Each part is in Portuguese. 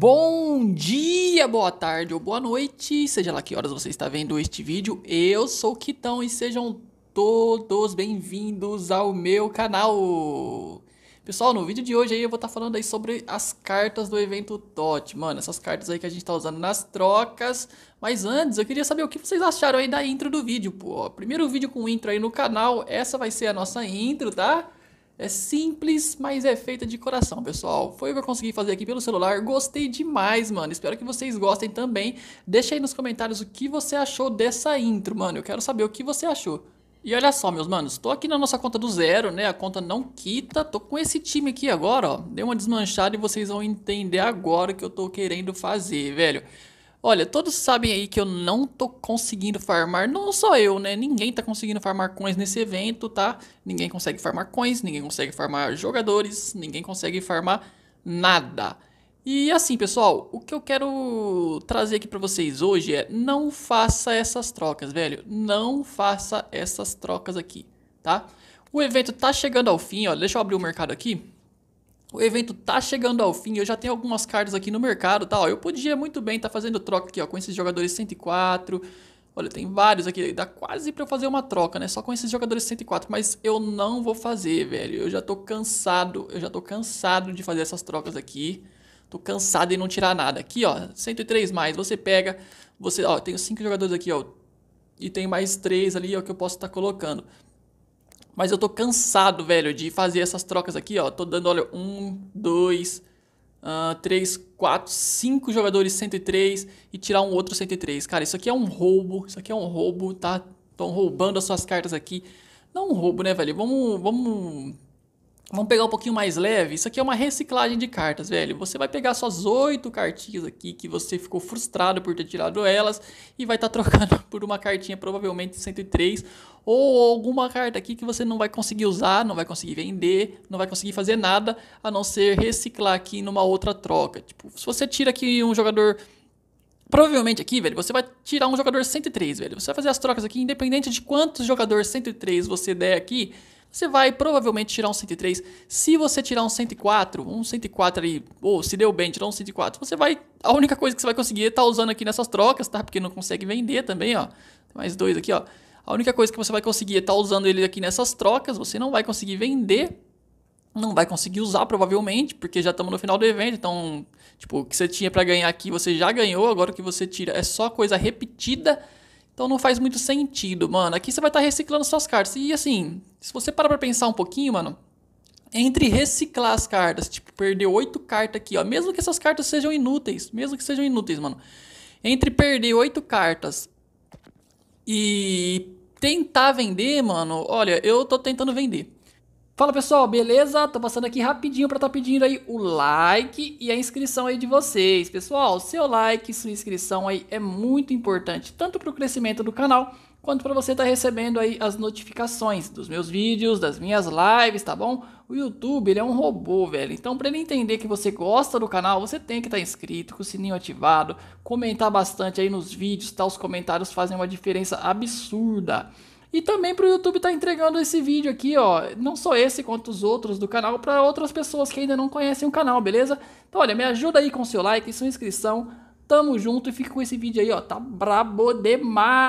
Bom dia, boa tarde ou boa noite, seja lá que horas você está vendo este vídeo. Eu sou o Quitão e sejam todos bem-vindos ao meu canal. Pessoal, no vídeo de hoje aí eu vou estar tá falando aí sobre as cartas do evento TOT. Mano, essas cartas aí que a gente está usando nas trocas. Mas antes, eu queria saber o que vocês acharam aí da intro do vídeo, pô. Primeiro vídeo com intro aí no canal, essa vai ser a nossa intro, Tá? É simples, mas é feita de coração, pessoal. Foi o que eu consegui fazer aqui pelo celular. Gostei demais, mano. Espero que vocês gostem também. Deixa aí nos comentários o que você achou dessa intro, mano. Eu quero saber o que você achou. E olha só, meus manos, tô aqui na nossa conta do zero, né? A conta não quita, tô com esse time aqui agora, ó. Dei uma desmanchada e vocês vão entender agora o que eu tô querendo fazer, velho. Olha, todos sabem aí que eu não tô conseguindo farmar, não só eu, né? Ninguém tá conseguindo farmar coins nesse evento, tá? Ninguém consegue farmar coins, ninguém consegue farmar jogadores, ninguém consegue farmar nada. E assim, pessoal, o que eu quero trazer aqui para vocês hoje é não faça essas trocas, velho. Não faça essas trocas aqui, tá? O evento tá chegando ao fim, ó. Deixa eu abrir o mercado aqui. O evento tá chegando ao fim, eu já tenho algumas cartas aqui no mercado, tá? Ó, eu podia muito bem estar tá fazendo troca aqui, ó, com esses jogadores 104. Olha, tem vários aqui, dá quase para eu fazer uma troca, né? Só com esses jogadores 104, mas eu não vou fazer, velho. Eu já tô cansado, eu já tô cansado de fazer essas trocas aqui. Tô cansado de não tirar nada. Aqui, ó, 103 mais, você pega, você, ó, tenho cinco jogadores aqui, ó, e tem mais três ali, ó, que eu posso estar tá colocando. Mas eu tô cansado, velho, de fazer essas trocas aqui, ó. Tô dando, olha, um, dois, uh, três, quatro, cinco jogadores 103 e tirar um outro 103. Cara, isso aqui é um roubo, isso aqui é um roubo, tá? Estão roubando as suas cartas aqui. Não é um roubo, né, velho? Vamos, vamos Vamos pegar um pouquinho mais leve. Isso aqui é uma reciclagem de cartas, velho. Você vai pegar suas oito cartinhas aqui que você ficou frustrado por ter tirado elas e vai estar tá trocando por uma cartinha provavelmente 103 ou alguma carta aqui que você não vai conseguir usar, não vai conseguir vender, não vai conseguir fazer nada a não ser reciclar aqui numa outra troca. Tipo, se você tira aqui um jogador Provavelmente aqui, velho, você vai tirar um jogador 103, velho. Você vai fazer as trocas aqui, independente de quantos jogadores 103 você der aqui, você vai provavelmente tirar um 103. Se você tirar um 104, um 104 ali, ou se deu bem, tirar um 104, você vai. A única coisa que você vai conseguir é tá usando aqui nessas trocas, tá? Porque não consegue vender também, ó. Mais dois aqui, ó. A única coisa que você vai conseguir é tá usando ele aqui nessas trocas, você não vai conseguir vender. Não vai conseguir usar provavelmente, porque já estamos no final do evento, então, tipo, o que você tinha para ganhar aqui, você já ganhou, agora o que você tira é só coisa repetida então não faz muito sentido, mano. Aqui você vai estar tá reciclando suas cartas. E assim, se você parar pra pensar um pouquinho, mano, entre reciclar as cartas, tipo, perder oito cartas aqui, ó. Mesmo que essas cartas sejam inúteis, mesmo que sejam inúteis, mano. Entre perder oito cartas e tentar vender, mano, olha, eu tô tentando vender. Fala pessoal, beleza? Tô passando aqui rapidinho para tá pedindo aí o like e a inscrição aí de vocês. Pessoal, seu like, sua inscrição aí é muito importante, tanto para o crescimento do canal, quanto para você estar tá recebendo aí as notificações dos meus vídeos, das minhas lives, tá bom? O YouTube, ele é um robô, velho. Então, para ele entender que você gosta do canal, você tem que estar tá inscrito, com o sininho ativado, comentar bastante aí nos vídeos, tá? Os comentários fazem uma diferença absurda. E também para o YouTube estar tá entregando esse vídeo aqui, ó, não só esse quanto os outros do canal, para outras pessoas que ainda não conhecem o canal, beleza? Então olha, me ajuda aí com seu like, sua inscrição, tamo junto e fica com esse vídeo aí, ó, tá brabo demais!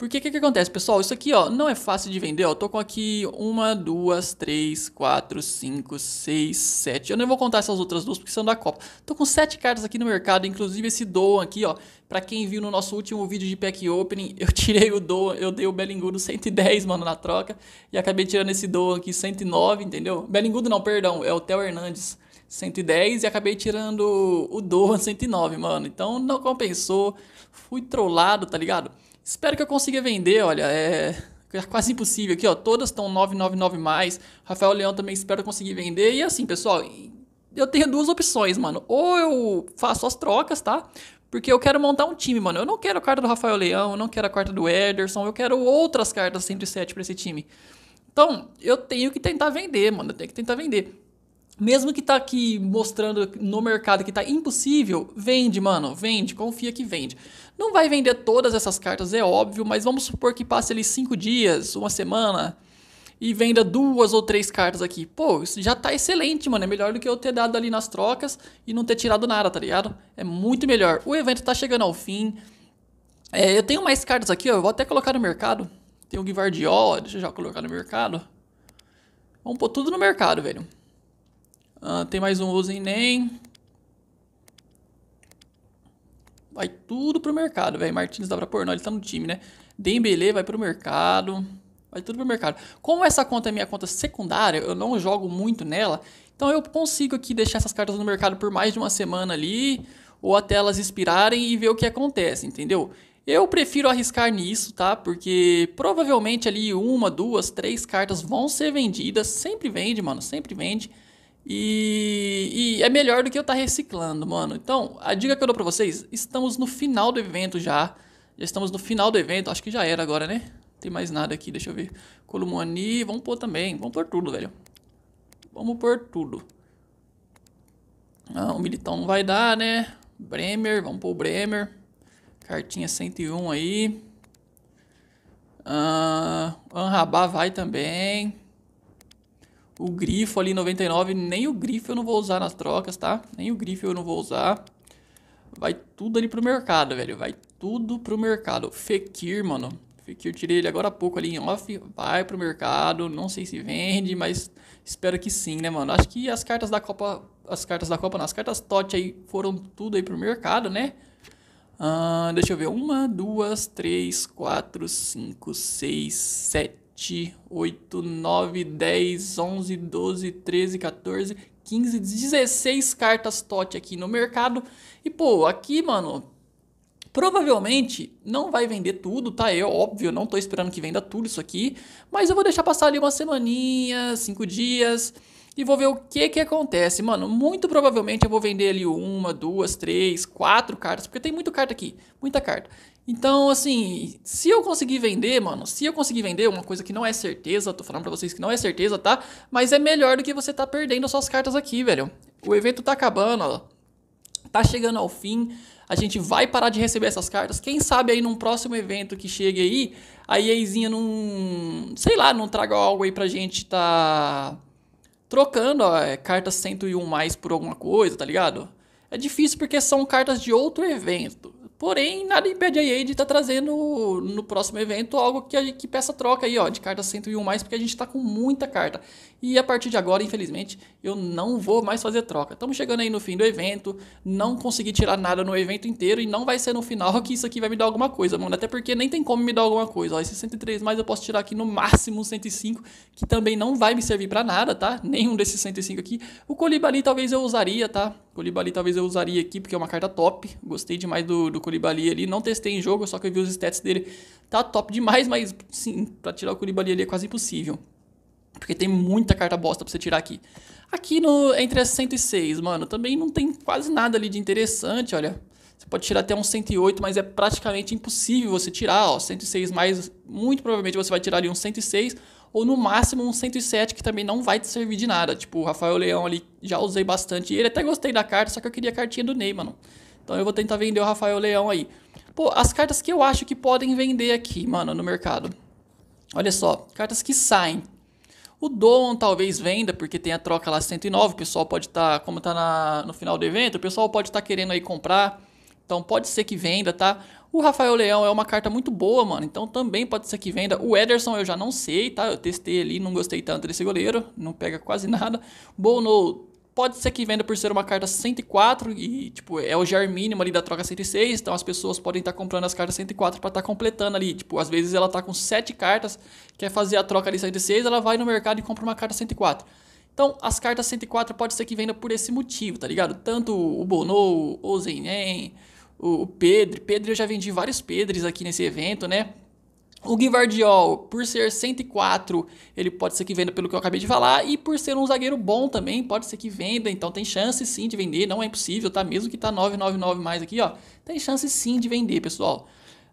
Porque o que, que acontece, pessoal? Isso aqui, ó, não é fácil de vender, ó. Eu tô com aqui uma, duas, três, quatro, cinco, seis, sete. Eu não vou contar essas outras duas porque são da Copa. Tô com sete cartas aqui no mercado, inclusive esse Doan aqui, ó. Pra quem viu no nosso último vídeo de pack opening, eu tirei o Doan, eu dei o Belingudo 110, mano, na troca. E acabei tirando esse Doan aqui, 109, entendeu? Belingudo não, perdão, é o Theo Hernandes. 110 e acabei tirando o Doan 109, mano. Então não compensou. Fui trollado, tá ligado? Espero que eu consiga vender, olha, é, é quase impossível aqui, ó. Todas estão 999 mais. Rafael Leão também espero conseguir vender. E assim, pessoal, eu tenho duas opções, mano. Ou eu faço as trocas, tá? Porque eu quero montar um time, mano. Eu não quero a carta do Rafael Leão, eu não quero a carta do Ederson, eu quero outras cartas 107 para esse time. Então, eu tenho que tentar vender, mano. Eu tenho que tentar vender mesmo que tá aqui mostrando no mercado que tá impossível, vende, mano, vende, confia que vende. Não vai vender todas essas cartas, é óbvio, mas vamos supor que passe ali cinco dias, uma semana e venda duas ou três cartas aqui. Pô, isso já tá excelente, mano. É melhor do que eu ter dado ali nas trocas e não ter tirado nada, tá ligado? É muito melhor. O evento tá chegando ao fim. É, eu tenho mais cartas aqui, ó. Eu vou até colocar no mercado. Tem o Guivardiol, deixa eu já colocar no mercado. Vamos pôr tudo no mercado, velho. Ah, tem mais um em nem. Vai tudo pro mercado, velho. Martins dá pra pôr? Não, ele tá no time, né? Dembele vai pro mercado. Vai tudo pro mercado. Como essa conta é minha conta secundária, eu não jogo muito nela. Então eu consigo aqui deixar essas cartas no mercado por mais de uma semana ali. Ou até elas expirarem e ver o que acontece, entendeu? Eu prefiro arriscar nisso, tá? Porque provavelmente ali uma, duas, três cartas vão ser vendidas. Sempre vende, mano. Sempre vende. E, e, é melhor do que eu estar tá reciclando, mano. Então, a dica que eu dou pra vocês: estamos no final do evento já. Já estamos no final do evento. Acho que já era agora, né? Não tem mais nada aqui, deixa eu ver. Columani, vamos pôr também. Vamos pôr tudo, velho. Vamos pôr tudo. Ah, o Militão não vai dar, né? Bremer, vamos pôr o Bremer. Cartinha 101 aí. Ah, Anrabá vai também. O grifo ali 99, nem o grifo eu não vou usar nas trocas, tá? Nem o grifo eu não vou usar. Vai tudo ali pro mercado, velho. Vai tudo pro mercado. Fekir, mano. Fekir, tirei ele agora há pouco ali em off. Vai pro mercado. Não sei se vende, mas espero que sim, né, mano? Acho que as cartas da Copa... As cartas da Copa, não. As cartas TOT aí foram tudo aí pro mercado, né? Ah, deixa eu ver. Uma, duas, três, quatro, cinco, seis, sete 7, 8, 9, 10, 11, 12, 13, 14, 15, 16 cartas TOT aqui no mercado. E, pô, aqui, mano, Provavelmente não vai vender tudo, tá? Eu, é óbvio, não tô esperando que venda tudo isso aqui, mas eu vou deixar passar ali uma semaninha, cinco dias e vou ver o que que acontece. Mano, muito provavelmente eu vou vender ali uma, duas, três, quatro cartas, porque tem muita carta aqui, muita carta. Então, assim, se eu conseguir vender, mano, se eu conseguir vender, uma coisa que não é certeza, tô falando pra vocês que não é certeza, tá? Mas é melhor do que você tá perdendo as suas cartas aqui, velho. O evento tá acabando, ó. Tá chegando ao fim a gente vai parar de receber essas cartas. Quem sabe aí num próximo evento que chegue aí, a EAzinha não, sei lá, não traga algo aí pra gente tá trocando a carta 101 mais por alguma coisa, tá ligado? É difícil porque são cartas de outro evento. Porém, nada impede a EA de estar tá trazendo no próximo evento algo que, a, que peça troca aí, ó, de carta 101 mais, porque a gente está com muita carta. E a partir de agora, infelizmente, eu não vou mais fazer troca. Estamos chegando aí no fim do evento, não consegui tirar nada no evento inteiro e não vai ser no final que isso aqui vai me dar alguma coisa, mano. Até porque nem tem como me dar alguma coisa, ó. Esse 103 mais eu posso tirar aqui no máximo 105, que também não vai me servir para nada, tá? Nenhum desses 105 aqui. O Colibali talvez eu usaria, tá? O Colibali talvez eu usaria aqui, porque é uma carta top. Gostei demais do, do Colibali Curibali ali. Não testei em jogo, só que eu vi os stats dele. Tá top demais, mas sim, pra tirar o Curibali ali é quase impossível. Porque tem muita carta bosta pra você tirar aqui. Aqui no, é entre as 106, mano, também não tem quase nada ali de interessante, olha. Você pode tirar até um 108, mas é praticamente impossível você tirar, ó. 106 mais, muito provavelmente você vai tirar ali um 106 ou no máximo um 107 que também não vai te servir de nada. Tipo, o Rafael Leão ali já usei bastante. Ele até gostei da carta, só que eu queria a cartinha do Ney, mano. Então eu vou tentar vender o Rafael Leão aí. Pô, as cartas que eu acho que podem vender aqui, mano, no mercado. Olha só, cartas que saem. O Dom talvez venda, porque tem a troca lá 109, o pessoal pode estar, tá, como está na, no final do evento, o pessoal pode estar tá querendo aí comprar, então pode ser que venda, tá? O Rafael Leão é uma carta muito boa, mano, então também pode ser que venda. O Ederson eu já não sei, tá? Eu testei ali, não gostei tanto desse goleiro, não pega quase nada. Bono Pode ser que venda por ser uma carta 104 e, tipo, é o ger mínimo ali da troca 106, então as pessoas podem estar tá comprando as cartas 104 para estar tá completando ali. Tipo, às vezes ela tá com 7 cartas, quer fazer a troca ali 106, ela vai no mercado e compra uma carta 104. Então, as cartas 104 pode ser que venda por esse motivo, tá ligado? Tanto o Bono, o zenem o Pedro. Pedro, eu já vendi vários Pedres aqui nesse evento, né? O Guivardiol, por ser 104, ele pode ser que venda pelo que eu acabei de falar, e por ser um zagueiro bom também, pode ser que venda, então tem chance sim de vender, não é impossível, tá? Mesmo que tá 999 mais aqui, ó, tem chance sim de vender, pessoal.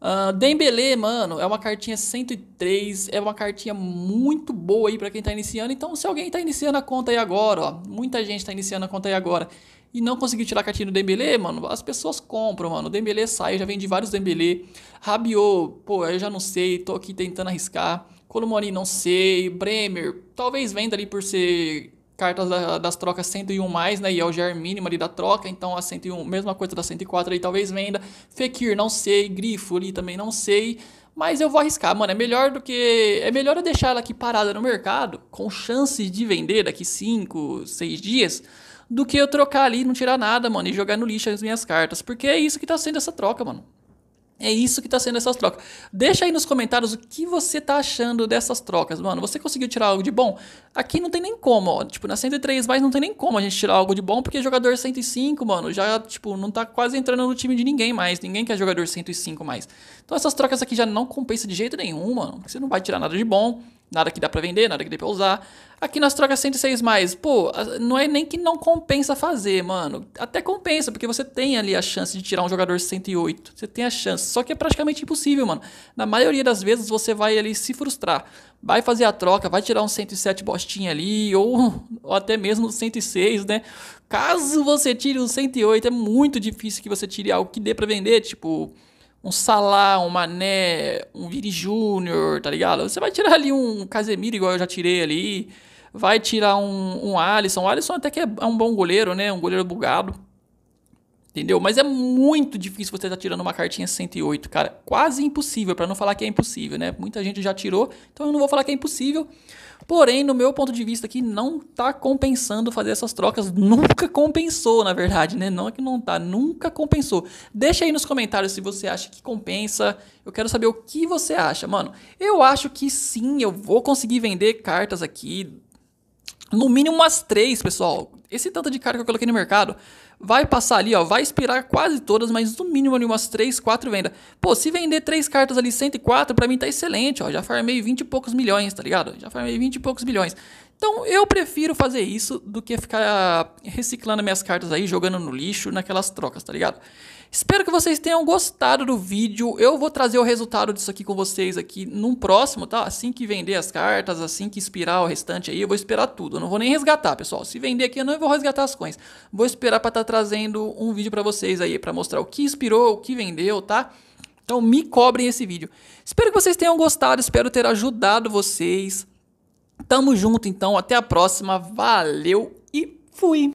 Uh, ah, Dembele, mano, é uma cartinha 103, é uma cartinha muito boa aí para quem tá iniciando. Então, se alguém tá iniciando a conta aí agora, ó, muita gente tá iniciando a conta aí agora e não conseguiu tirar catinho do Dembele, mano, as pessoas compram, mano. O Dembele sai, já vende vários Dembele. Rabiot, pô, eu já não sei, tô aqui tentando arriscar. Colomoni, não sei. Bremer, talvez venda ali por ser cartas da, das trocas 101 mais, né? E é o GR mínimo ali da troca, então a 101, mesma coisa da 104 aí, talvez venda. Fekir, não sei. Grifo ali também, não sei. Mas eu vou arriscar, mano. É melhor do que. É melhor eu deixar ela aqui parada no mercado, com chances de vender daqui 5, 6 dias do que eu trocar ali, não tirar nada, mano, e jogar no lixo as minhas cartas. Porque é isso que tá sendo essa troca, mano. É isso que tá sendo essas trocas. Deixa aí nos comentários o que você tá achando dessas trocas, mano. Você conseguiu tirar algo de bom? Aqui não tem nem como, ó. Tipo, na 103 mais não tem nem como a gente tirar algo de bom, porque jogador 105, mano, já, tipo, não tá quase entrando no time de ninguém mais. Ninguém quer jogador 105 mais. Então essas trocas aqui já não compensa de jeito nenhum, mano. Você não vai tirar nada de bom. Nada que dá para vender, nada que dê pra usar. Aqui nós troca 106 mais. Pô, não é nem que não compensa fazer, mano. Até compensa, porque você tem ali a chance de tirar um jogador 108. Você tem a chance. Só que é praticamente impossível, mano. Na maioria das vezes você vai ali se frustrar. Vai fazer a troca, vai tirar um 107 bostinha ali, ou, ou até mesmo 106, né? Caso você tire um 108, é muito difícil que você tire algo que dê pra vender, tipo um Salah, um Mané, um Vini Júnior, tá ligado? Você vai tirar ali um Casemiro, igual eu já tirei ali. Vai tirar um, um Alisson. O Alisson até que é um bom goleiro, né? Um goleiro bugado. Entendeu? Mas é muito difícil você estar tá tirando uma cartinha 108, cara. Quase impossível, para não falar que é impossível, né? Muita gente já tirou, então eu não vou falar que é impossível. Porém, no meu ponto de vista aqui, não tá compensando fazer essas trocas. Nunca compensou, na verdade, né? Não é que não tá, nunca compensou. Deixa aí nos comentários se você acha que compensa. Eu quero saber o que você acha, mano. Eu acho que sim, eu vou conseguir vender cartas aqui. No mínimo umas três, pessoal esse tanto de carta que eu coloquei no mercado vai passar ali, ó, vai expirar quase todas, mas no mínimo ali umas 3, 4 vendas. Pô, se vender 3 cartas ali 104, para mim tá excelente, ó. Já farmei 20 e poucos milhões, tá ligado? Já farmei 20 e poucos milhões. Então eu prefiro fazer isso do que ficar reciclando minhas cartas aí, jogando no lixo naquelas trocas, tá ligado? Espero que vocês tenham gostado do vídeo. Eu vou trazer o resultado disso aqui com vocês aqui num próximo, tá? Assim que vender as cartas, assim que expirar o restante aí, eu vou esperar tudo. Eu não vou nem resgatar, pessoal. Se vender aqui, eu não vou resgatar as coins. Vou esperar para estar tá trazendo um vídeo para vocês aí, para mostrar o que expirou, o que vendeu, tá? Então me cobrem esse vídeo. Espero que vocês tenham gostado, espero ter ajudado vocês. Tamo junto então, até a próxima. Valeu e fui!